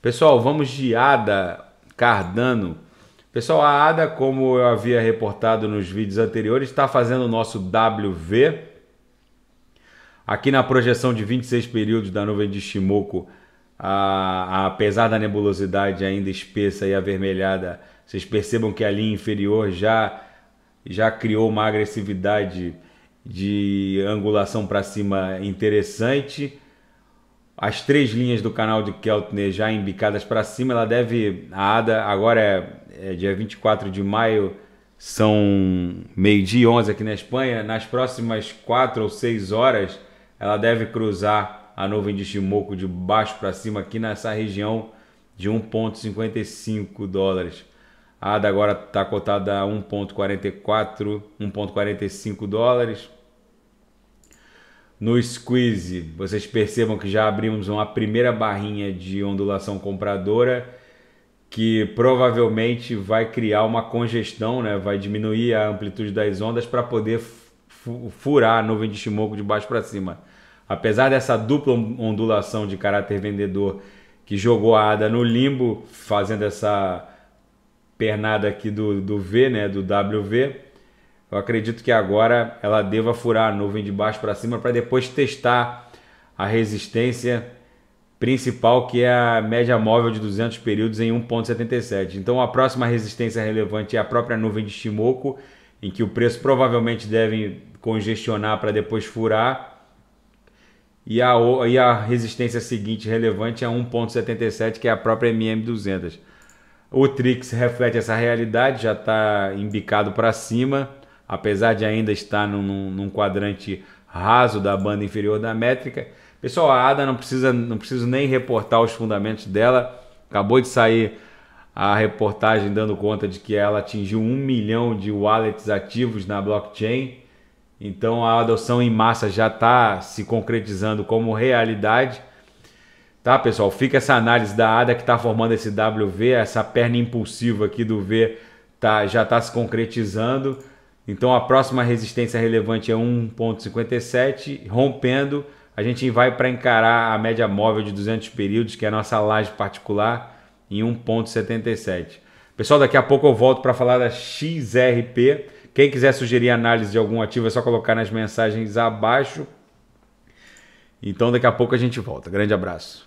Pessoal, vamos de ADA Cardano. Pessoal, a ADA, como eu havia reportado nos vídeos anteriores, está fazendo o nosso WV. Aqui na projeção de 26 períodos da nuvem de Shimoku, a, a, apesar da nebulosidade ainda espessa e avermelhada, vocês percebam que a linha inferior já, já criou uma agressividade de angulação para cima interessante as três linhas do canal de Keltner já embicadas para cima, ela deve. A ADA agora é, é dia 24 de maio, são meio-dia 11 aqui na Espanha. Nas próximas quatro ou seis horas, ela deve cruzar a nuvem de Shimoku de baixo para cima aqui nessa região de 1,55 dólares. A ADA agora está cotada a 1,44, 1,45 dólares no squeeze, vocês percebam que já abrimos uma primeira barrinha de ondulação compradora que provavelmente vai criar uma congestão, né? vai diminuir a amplitude das ondas para poder furar a nuvem de Shimoku de baixo para cima. Apesar dessa dupla ondulação de caráter vendedor que jogou a ADA no limbo, fazendo essa pernada aqui do, do V, né? do WV, eu acredito que agora ela deva furar a nuvem de baixo para cima para depois testar a resistência principal, que é a média móvel de 200 períodos em 1,77. Então, a próxima resistência relevante é a própria nuvem de Shimoku, em que o preço provavelmente deve congestionar para depois furar. E a, e a resistência seguinte relevante é 1,77, que é a própria MM200. O Trix reflete essa realidade, já está embicado para cima apesar de ainda estar num, num quadrante raso da banda inferior da métrica. Pessoal, a ADA não precisa, não preciso nem reportar os fundamentos dela. Acabou de sair a reportagem dando conta de que ela atingiu um milhão de wallets ativos na blockchain. Então a adoção em massa já está se concretizando como realidade. Tá, pessoal? Fica essa análise da ADA que está formando esse WV, essa perna impulsiva aqui do V tá, já está se concretizando. Então a próxima resistência relevante é 1,57, rompendo, a gente vai para encarar a média móvel de 200 períodos, que é a nossa laje particular, em 1,77. Pessoal, daqui a pouco eu volto para falar da XRP. Quem quiser sugerir análise de algum ativo é só colocar nas mensagens abaixo. Então daqui a pouco a gente volta. Grande abraço.